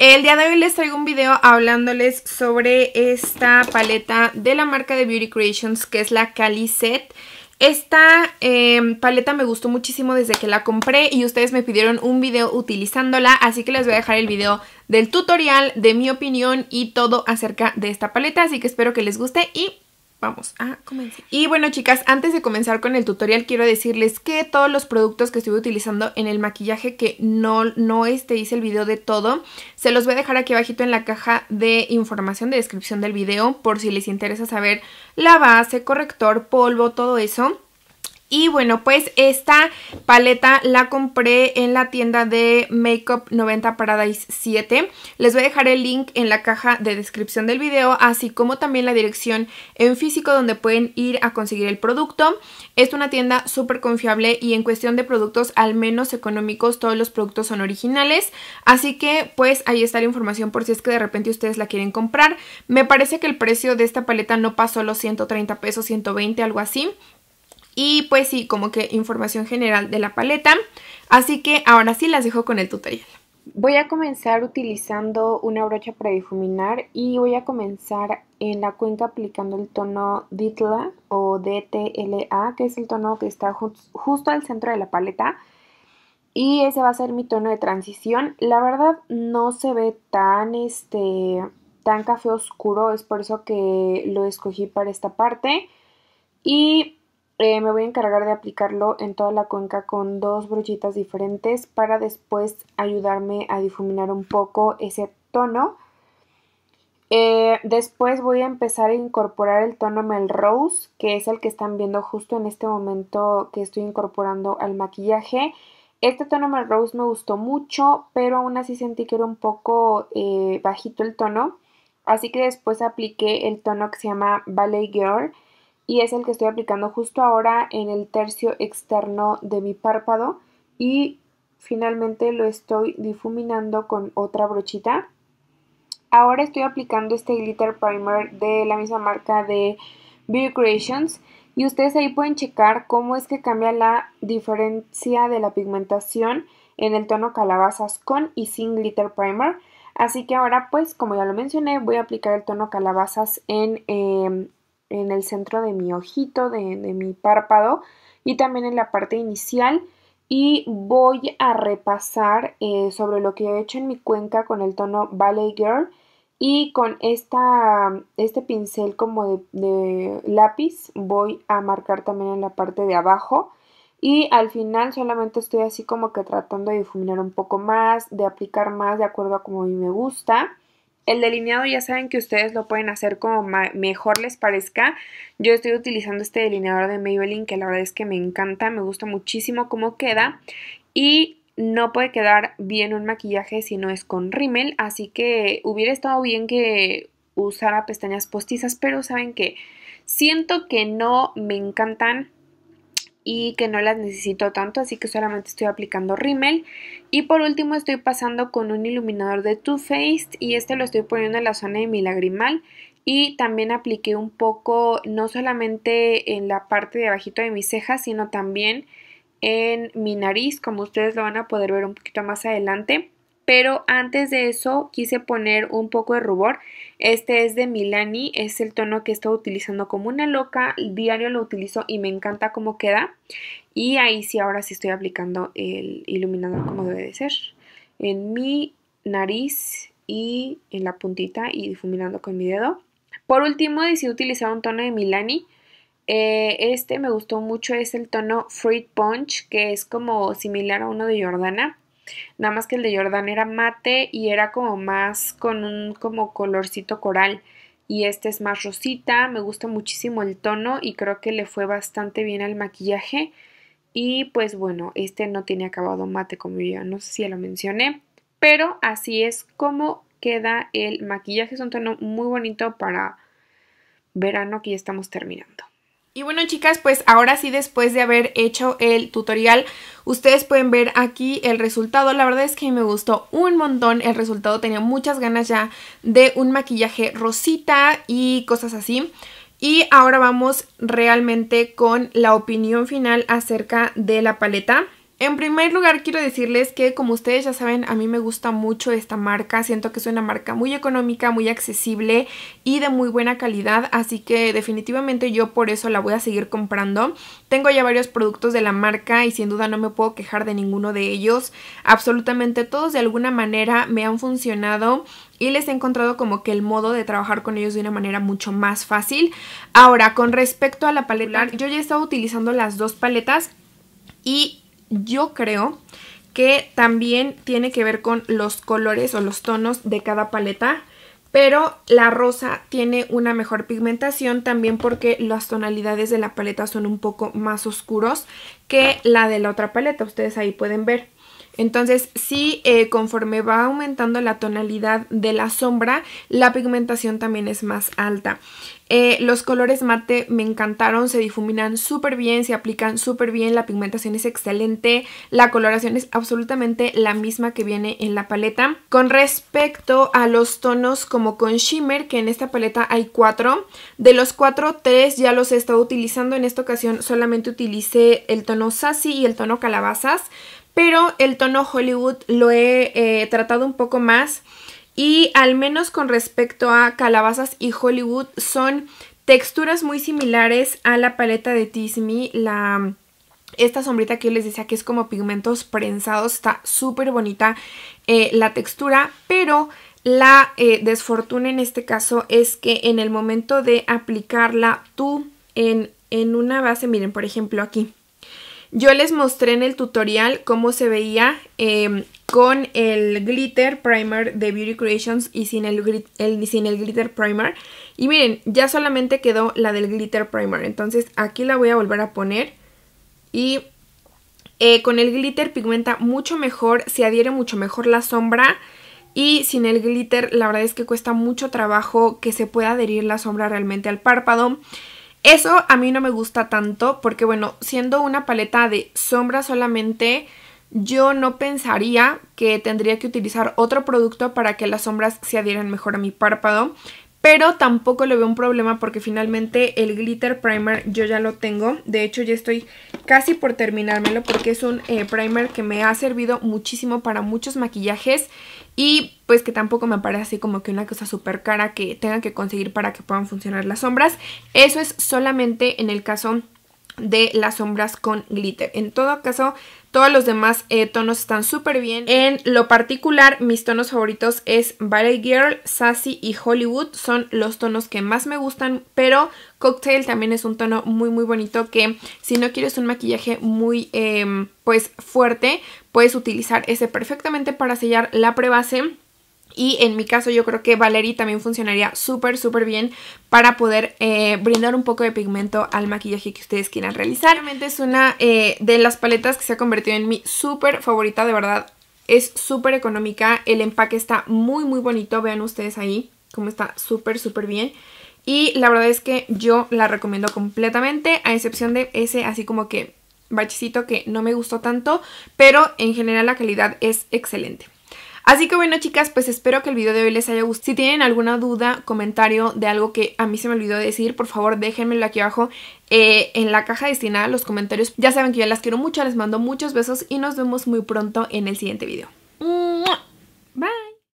El día de hoy les traigo un video hablándoles sobre esta paleta de la marca de Beauty Creations que es la Cali Set. Esta em, paleta me gustó muchísimo desde que la compré y ustedes me pidieron un video utilizándola, así que les voy a dejar el video del tutorial, de mi opinión y todo acerca de esta paleta, así que espero que les guste y vamos a ah, comenzar. Y bueno, chicas, antes de comenzar con el tutorial, quiero decirles que todos los productos que estuve utilizando en el maquillaje, que no, no este, hice el video de todo, se los voy a dejar aquí abajito en la caja de información de descripción del video, por si les interesa saber la base, corrector, polvo, todo eso. Y bueno, pues esta paleta la compré en la tienda de Makeup 90 Paradise 7. Les voy a dejar el link en la caja de descripción del video, así como también la dirección en físico donde pueden ir a conseguir el producto. Es una tienda súper confiable y en cuestión de productos al menos económicos, todos los productos son originales. Así que pues ahí está la información por si es que de repente ustedes la quieren comprar. Me parece que el precio de esta paleta no pasó los 130 pesos, 120, algo así. Y pues sí, como que información general de la paleta. Así que ahora sí las dejo con el tutorial. Voy a comenzar utilizando una brocha para difuminar y voy a comenzar en la cuenca aplicando el tono DITLA o DTLA, que es el tono que está justo al centro de la paleta. Y ese va a ser mi tono de transición. La verdad no se ve tan, este, tan café oscuro, es por eso que lo escogí para esta parte. Y eh, me voy a encargar de aplicarlo en toda la cuenca con dos brochitas diferentes para después ayudarme a difuminar un poco ese tono. Eh, después voy a empezar a incorporar el tono Melrose, que es el que están viendo justo en este momento que estoy incorporando al maquillaje. Este tono Melrose me gustó mucho, pero aún así sentí que era un poco eh, bajito el tono. Así que después apliqué el tono que se llama Ballet Girl, y es el que estoy aplicando justo ahora en el tercio externo de mi párpado y finalmente lo estoy difuminando con otra brochita. Ahora estoy aplicando este glitter primer de la misma marca de Beauty Creations y ustedes ahí pueden checar cómo es que cambia la diferencia de la pigmentación en el tono calabazas con y sin glitter primer. Así que ahora pues como ya lo mencioné voy a aplicar el tono calabazas en em, en el centro de mi ojito, de, mi párpado y también en la parte inicial y voy a repasar eh, sobre lo que he hecho en mi cuenca con el tono Ballet Girl y con esta, este pincel como de, de, lápiz voy a marcar también en la parte de abajo y al final solamente estoy así como que tratando de difuminar un poco más, de aplicar más de acuerdo a como a mí me gusta. El delineado ya saben que ustedes lo pueden hacer como mejor les parezca. Yo estoy utilizando este delineador de Maybelline que la verdad es que me encanta, me gusta muchísimo cómo queda. Y no puede quedar bien un maquillaje si no es con rímel, así que hubiera estado bien que usara pestañas postizas, pero saben que siento que no me encantan y que no las necesito tanto, así que solamente estoy aplicando rímel. Y por último estoy pasando con un iluminador de Too Faced y este lo estoy poniendo en la zona de mi lagrimal. Y también apliqué un poco, no solamente en la parte de abajito de mis cejas, sino también en mi nariz, como ustedes lo van a poder ver un poquito más adelante pero antes de eso quise poner un poco de rubor. Este es de Milani, es el tono que he estado utilizando como una loca, diario lo utilizo y me encanta cómo queda. Y ahí sí, ahora sí estoy aplicando el iluminador como debe de ser. En mi nariz y en la puntita y difuminando con mi dedo. Por último decidí utilizar un tono de Milani. Eh, este me gustó mucho, es el tono Fruit Punch, que es como similar a uno de Jordana Nada más que el de Jordan era mate y era como más con un como colorcito coral. Y este es más rosita, me gusta muchísimo el tono y creo que le fue bastante bien al maquillaje. Y pues bueno, este no tiene acabado mate como yo, no sé si lo mencioné. Pero así es como queda el maquillaje. Es un tono muy bonito para verano que ya estamos terminando. Y bueno chicas, pues ahora sí después de haber hecho el tutorial, ustedes pueden ver aquí el resultado. La verdad es que me gustó un montón el resultado, tenía muchas ganas ya de un maquillaje rosita y cosas así. Y ahora vamos realmente con la opinión final acerca de la paleta. En primer lugar quiero decirles que como ustedes ya saben a mí me gusta mucho esta marca, siento que es una marca muy económica, muy accesible y de muy buena calidad, así que definitivamente yo por eso la voy a seguir comprando. Tengo ya varios productos de la marca y sin duda no me puedo quejar de ninguno de ellos, absolutamente todos de alguna manera me han funcionado y les he encontrado como que el modo de trabajar con ellos de una manera mucho más fácil. Ahora, con respecto a la paleta, yo ya he estado utilizando las dos paletas y yo creo que también tiene que ver con los colores o los tonos de cada paleta, pero la rosa tiene una mejor pigmentación también porque las tonalidades de la paleta son un poco más oscuros que la de la otra paleta, ustedes ahí pueden ver. Entonces, sí, eh, conforme va aumentando la tonalidad de la sombra, la pigmentación también es más alta. Eh, los colores mate me encantaron, se difuminan súper bien, se aplican súper bien, la pigmentación es excelente, la coloración es absolutamente la misma que viene en la paleta. Con respecto a los tonos como con shimmer, que en esta paleta hay cuatro, de los cuatro, tres ya los he estado utilizando, en esta ocasión solamente utilicé el tono sassy y el tono calabazas pero el tono Hollywood lo he eh, tratado un poco más y al menos con respecto a Calabazas y Hollywood son texturas muy similares a la paleta de Tismi, la esta sombrita que yo les decía que es como pigmentos prensados, está súper bonita eh, la textura, pero la eh, desfortuna en este caso es que en el momento de aplicarla tú en una base, miren por ejemplo aquí, yo les mostré en el tutorial cómo se veía em, con el glitter primer de Beauty Creations y sin el, glitter primer. Y miren, ya solamente quedó la del glitter primer. Entonces aquí la voy a volver a poner. Y eh, con el glitter pigmenta mucho mejor, se adhiere mucho mejor la sombra. Y sin el glitter la verdad es que cuesta mucho trabajo que se pueda adherir la sombra realmente al párpado. Eso a mí no me gusta tanto porque bueno, siendo una paleta de sombras solamente, yo no pensaría que tendría que utilizar otro producto para que las sombras se adhieran mejor a mi párpado, pero tampoco le veo un problema porque finalmente el glitter primer yo ya lo tengo. De hecho ya estoy casi por terminármelo porque es un eh, primer que me ha servido muchísimo para muchos maquillajes. Y pues que tampoco me parece así como que una cosa súper cara que tengan que conseguir para que puedan funcionar las sombras. Eso es solamente en el caso de las sombras con glitter. En todo caso, todos los demás eh, tonos están súper bien. En lo particular, mis tonos favoritos es Ballet Girl, Sassy y Hollywood. Son los tonos que más me gustan, pero Cocktail también es un tono muy muy bonito que si no quieres un maquillaje muy em, pues fuerte, puedes utilizar ese perfectamente para sellar la prebase y en mi caso yo creo que Valerie también funcionaría súper, súper bien para poder eh, brindar un poco de pigmento al maquillaje que ustedes quieran realizar. Realmente es una ah, eh, de las paletas que se ha convertido en mi súper favorita, de verdad. Es súper económica, el empaque está muy, muy bonito, vean ustedes ahí cómo está súper, súper bien. Y la verdad es que yo la recomiendo completamente, a excepción de ese así como que bachecito que no me gustó tanto, pero en general la calidad es excelente. Así que bueno chicas, pues espero que el video de hoy les haya gustado. Si tienen alguna duda, comentario de algo que a mí se me olvidó decir, por favor déjenmelo aquí abajo eh, en la caja destinada a los comentarios. Ya saben que yo las quiero mucho, les mando muchos besos y nos vemos muy pronto en el siguiente video.